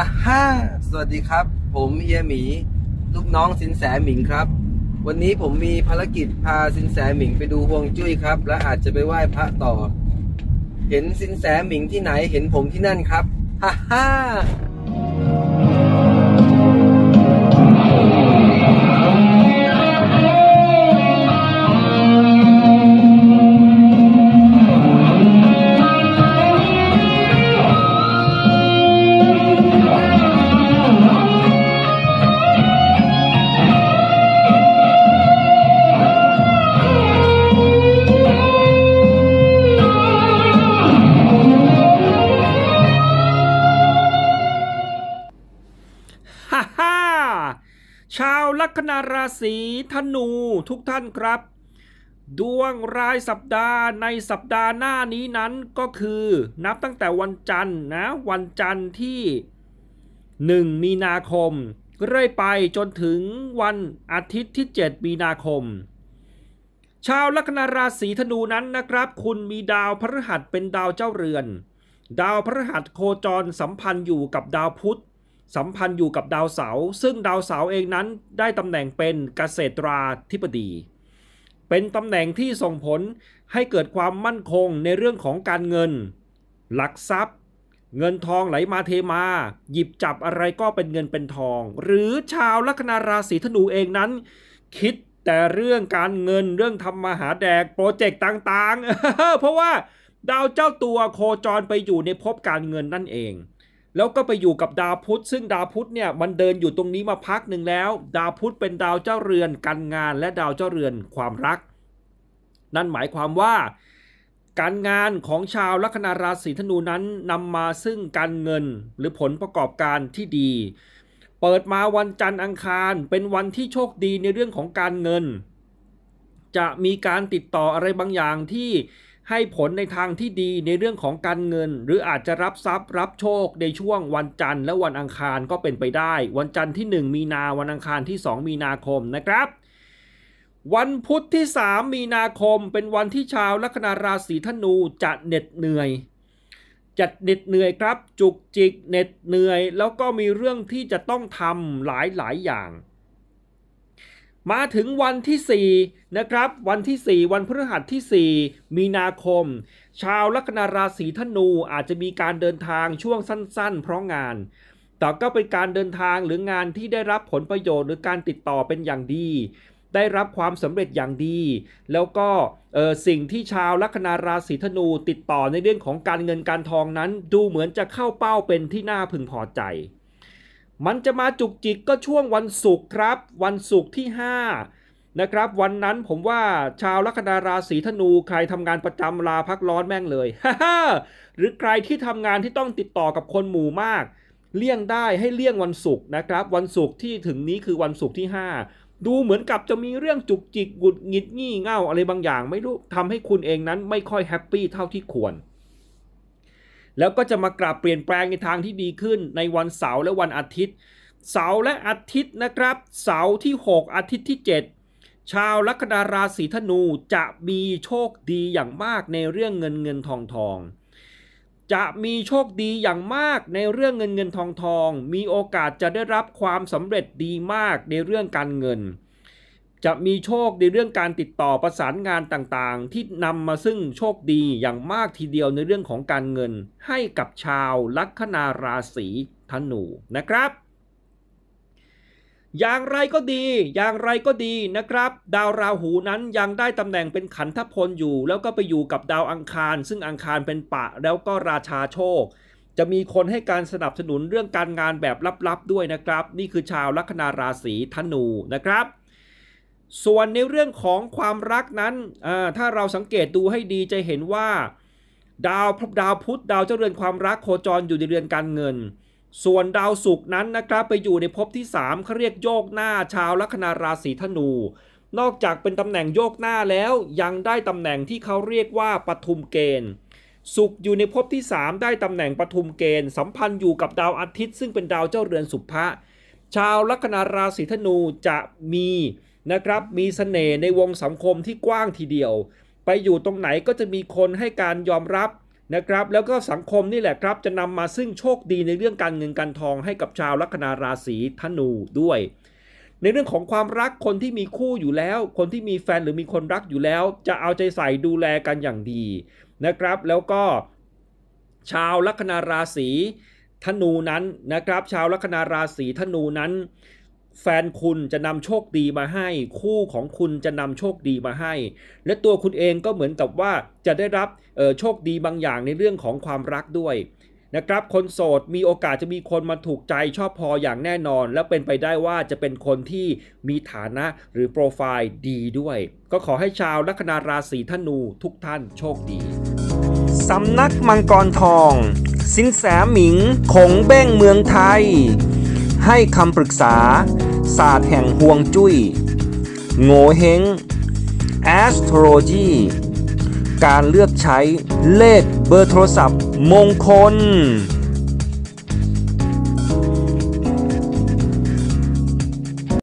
อะฮ่า สวัสดีครับ ผมเฮียหมีลูกน้องสินแสหมิงครับ วันนี้ผมมีภารกิจพาสินแสหมิงไปดูฮวงจุ้ยครับ และอาจจะไปไหว้พระต่อ เห็นสินแสหมิงที่ไหน เห็นผมที่นั่นครับ ฮ่าฮ่าชาวลัคนาราศีธนูทุกท่านครับดวงรายสัปดาห์ในสัปดาห์หน้านี้นั้นก็คือนับตั้งแต่วันจันทร์ นะวันจันทร์ที่1มีนาคมเรื่อยไปจนถึงวันอาทิตย์ที่7มีนาคม ชาวลัคนาราศีธนูนั้นนะครับคุณมีดาวพฤหัสเป็นดาวเจ้าเรือน ดาวพฤหัสโคจรสัมพันธ์อยู่กับดาวพุธสัมพันธ์อยู่กับดาวเสาร์ซึ่งดาวเสาร์เองนั้นได้ตำแหน่งเป็นเกษตราธิบดี เป็นตำแหน่งที่ส่งผลให้เกิดความมั่นคงในเรื่องของการเงินหลักทรัพย์ เงินทองไหลมาเทมา หยิบจับอะไรก็เป็นเงินเป็นทอง หรือชาวลัคนาราศีธนูเองนั้น คิดแต่เรื่องการเงินเรื่องทำมาหาแดกโปรเจกต์ต่างๆเพราะว่าดาวเจ้าตัวโคจรไปอยู่ในภพการเงินนั่นเองแล้วก็ไปอยู่กับดาวพุธ ซึ่งดาวพุธเนี่ยมันเดินอยู่ตรงนี้มาพักหนึ่งแล้ว ดาวพุธเป็นดาวเจ้าเรือนการงานและดาวเจ้าเรือนความรัก นั่นหมายความว่าการงานของชาวลัคนาราศีธนูนั้นนำมาซึ่งการเงินหรือผลประกอบการที่ดี เปิดมาวันจันทร์อังคารเป็นวันที่โชคดีในเรื่องของการเงิน จะมีการติดต่ออะไรบางอย่างที่ให้ผลในทางที่ดีในเรื่องของการเงินหรืออาจจะรับทรัพย์รับโชคในช่วงวันจันทร์และวันอังคารก็เป็นไปได้ วันจันทร์ที่ 1 มีนาวันอังคารที่2มีนาคมนะครับ วันพุธที่ 3มีนาคมเป็นวันที่ชาวลัคนาราศีธนูจะเหน็ดเหนื่อยจะเหน็ดเหนื่อยครับ จุกจิกเหน็ดเหนื่อยแล้วก็มีเรื่องที่จะต้องทำหลายหลายอย่างมาถึงวันที่ 4 นะครับวันที่ 4 วันพฤหัสที่ 4 มีนาคม ชาวลัคนาราศีธนูอาจจะมีการเดินทางช่วงสั้นๆ เพราะงาน แต่ก็เป็นการเดินทางหรืองานที่ได้รับผลประโยชน์หรือการติดต่อเป็นอย่างดี ได้รับความสำเร็จอย่างดี แล้วก็สิ่งที่ชาวลัคนาราศีธนูติดต่อในเรื่องของการเงินการทองนั้น ดูเหมือนจะเข้าเป้าเป็นที่น่าพึงพอใจมันจะมาจุกจิกก็ช่วงวันศุกร์ครับ วันศุกร์ที่ 5 นะครับวันนั้นผมว่าชาวลัคนาราศีธนูใครทำงานประจำลาพักร้อนแม่งเลยฮ่าหรือใครที่ทำงานที่ต้องติดต่อกับคนหมู่มาก เลี่ยงได้ให้เลี่ยงวันศุกร์นะครับวันศุกร์ที่ถึงนี้คือวันศุกร์ที่ 5 ดูเหมือนกับจะมีเรื่องจุกจิกหงุดหงิดงี่เง่าอะไรบางอย่างไม่รู้ทำให้คุณเองนั้นไม่ค่อยแฮปปี้เท่าที่ควรแล้วก็จะมากลับเปลี่ยนแปลงในทางที่ดีขึ้นในวันเสาร์และวันอาทิตย์ เสาร์และอาทิตย์นะครับ เสาร์ที่ 6อาทิตย์ที่ 7 ชาวลัคนาราศีธนูจะมีโชคดีอย่างมากในเรื่องเงินเงินทองทอง จะมีโชคดีอย่างมากในเรื่องเงินเงินทองทอง มีโอกาสจะได้รับความสำเร็จดีมากในเรื่องการเงินจะมีโชคในเรื่องการติดต่อประสานงานต่างๆ ที่นำมาซึ่งโชคดีอย่างมากทีเดียวในเรื่องของการเงิน ให้กับชาวลัคนาราศีธนูนะครับ อย่างไรก็ดี อย่างไรก็ดีนะครับ ดาวราหูนั้นยังได้ตำแหน่งเป็นขันธพลอยู่ แล้วก็ไปอยู่กับดาวอังคาร ซึ่งอังคารเป็นปะแล้วก็ราชาโชค จะมีคนให้การสนับสนุนเรื่องการงานแบบลับๆด้วยนะครับ นี่คือชาวลัคนาราศีธนูนะครับส่วนในเรื่องของความรักนั้น ถ้าเราสังเกตดูให้ดีจะเห็นว่า ดาวพดาวพุธ ดาวเจ้าเรือนความรักโคจรอยู่ในเรือนการเงิน ส่วนดาวศุกร์นั้นนะครับไปอยู่ในภพที่ 3เขาเรียกโยกหน้า ชาวลัคนาราศีธนู นอกจากเป็นตำแหน่งโยกหน้าแล้วยังได้ตำแหน่งที่เขาเรียกว่าปทุมเกณฑ์ศุกร์อยู่ในภพที่ 3 ได้ตำแหน่งปทุมเกณฑ์สัมพันธ์อยู่กับดาวอาทิตย์ ซึ่งเป็นดาวเจ้าเรือนสุภะชาวลัคนาราศีธนูจะมีนะครับมีสเสน่ห์ในวงสังคมที่กว้างทีเดียว ไปอยู่ตรงไหนก็จะมีคนให้การยอมรับนะครับ แล้วก็สังคมนี่แหละครับจะนำมาซึ่งโชคดีในเรื่องการเงินการทองให้กับชาวลัคนาราศีธนูด้วย ในเรื่องของความรักคนที่มีคู่อยู่แล้ว คนที่มีแฟนหรือมีคนรักอยู่แล้ว จะเอาใจใส่ดูแลกันอย่างดีนะครับแล้วก็ ชาวลัคนาราศีธนูนั้นนะครับ ชาวลัคนาราศีธนูนั้นแฟนคุณจะนำโชคดีมาให้ คู่ของคุณจะนำโชคดีมาให้ และตัวคุณเองก็เหมือนกับว่าจะได้รับโชคดีบางอย่างในเรื่องของความรักด้วย นะครับคนโสดมีโอกาสจะมีคนมาถูกใจชอบพออย่างแน่นอน และเป็นไปได้ว่าจะเป็นคนที่มีฐานะหรือโปรไฟล์ดีด้วย ก็ขอให้ชาวลัคนาราศีธนูทุกท่านโชคดีสำนักมังกรทอง สินแสหมิงขงเบ้งเมืองไทย ให้คำปรึกษาศาสตร์แห่งฮวงจุ้ย โงเฮง astrology การเลือกใช้เลขเบอร์โทรศัพท์มงคล